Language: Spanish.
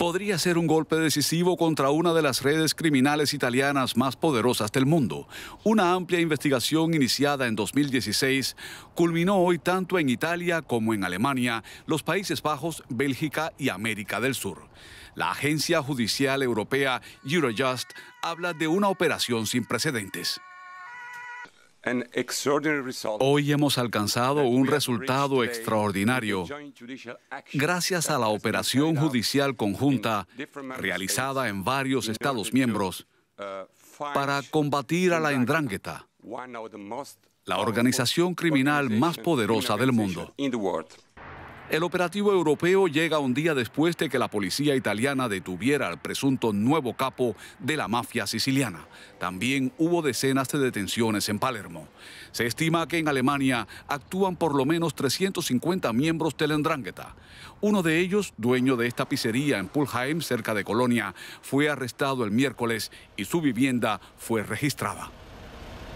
podría ser un golpe decisivo contra una de las redes criminales italianas más poderosas del mundo. Una amplia investigación iniciada en 2016 culminó hoy tanto en Italia como en Alemania, los Países Bajos, Bélgica y América del Sur. La agencia judicial europea Eurojust habla de una operación sin precedentes. Hoy hemos alcanzado un resultado extraordinario gracias a la operación judicial conjunta realizada en varios Estados miembros uh, para combatir a la Endrangheta, la organización criminal más poderosa del mundo. El operativo europeo llega un día después de que la policía italiana detuviera al presunto nuevo capo de la mafia siciliana. También hubo decenas de detenciones en Palermo. Se estima que en Alemania actúan por lo menos 350 miembros del Endrangheta. Uno de ellos, dueño de esta pizzería en Pulheim, cerca de Colonia, fue arrestado el miércoles y su vivienda fue registrada.